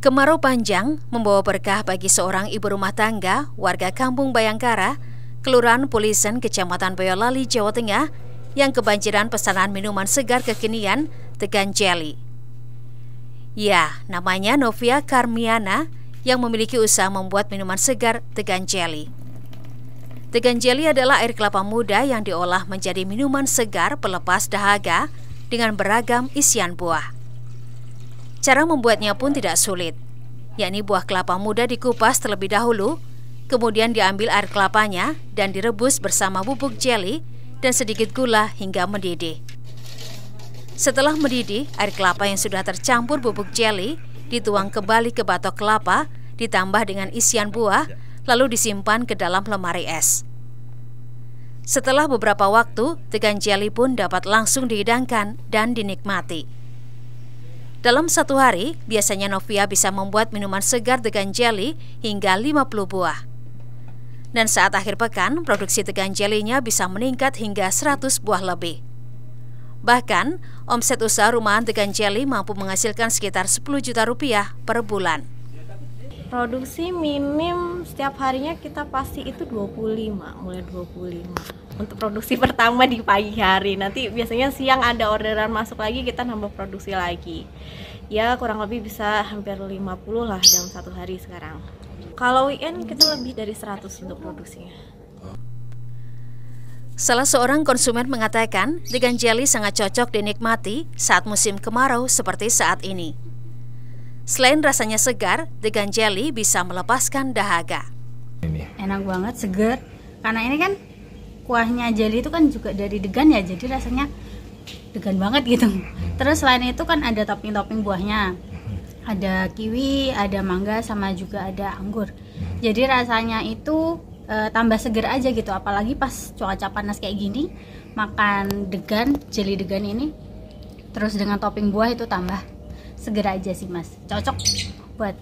Kemarau panjang membawa berkah bagi seorang ibu rumah tangga warga Kampung Bayangkara, Kelurahan Pulisen, Kecamatan Boyolali, Jawa Tengah, yang kebanjiran pesanan minuman segar kekinian Tegan Jelly. Ya, namanya Novia Karmiana yang memiliki usaha membuat minuman segar Tegan Jelly. Tegan Jelly adalah air kelapa muda yang diolah menjadi minuman segar pelepas dahaga dengan beragam isian buah. Cara membuatnya pun tidak sulit, yakni buah kelapa muda dikupas terlebih dahulu, kemudian diambil air kelapanya dan direbus bersama bubuk jelly dan sedikit gula hingga mendidih. Setelah mendidih, air kelapa yang sudah tercampur bubuk jelly dituang kembali ke batok kelapa, ditambah dengan isian buah, lalu disimpan ke dalam lemari es. Setelah beberapa waktu, tegan jelly pun dapat langsung dihidangkan dan dinikmati. Dalam satu hari, biasanya Novia bisa membuat minuman segar dengan jelly hingga 50 buah. Dan saat akhir pekan, produksi tegan jelinya bisa meningkat hingga 100 buah lebih. Bahkan, omset usaha rumahan tegan jeli mampu menghasilkan sekitar 10 juta rupiah per bulan produksi minim setiap harinya kita pasti itu 25 mulai 25 untuk produksi pertama di pagi hari nanti biasanya siang ada orderan masuk lagi kita nambah produksi lagi ya kurang lebih bisa hampir 50 lah dalam satu hari sekarang kalau weekend kita lebih dari 100 untuk produksinya Salah seorang konsumen mengatakan, degan jelly sangat cocok dinikmati saat musim kemarau seperti saat ini. Selain rasanya segar, degan jelly bisa melepaskan dahaga. Enak banget, segar. Karena ini kan kuahnya jelly itu kan juga dari degan ya, jadi rasanya degan banget gitu. Hmm. Terus selain itu kan ada topping-topping buahnya. Hmm. Ada kiwi, ada mangga, sama juga ada anggur. Hmm. Jadi rasanya itu e, tambah segar aja gitu, apalagi pas cuaca panas kayak gini, makan degan, jelly degan ini, terus dengan topping buah itu tambah segera aja sih mas cocok buat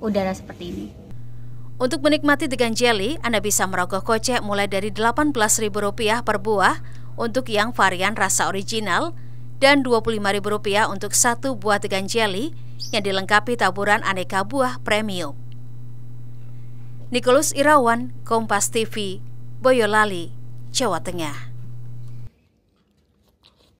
udara seperti ini untuk menikmati degan jelly, Anda bisa merogoh kocek mulai dari Rp18.000 per buah untuk yang varian rasa original dan Rp25.000 untuk satu buah degan jelly yang dilengkapi taburan aneka buah premium. Nikolus Irawan, Kompas TV, Boyolali, Jawa Tengah.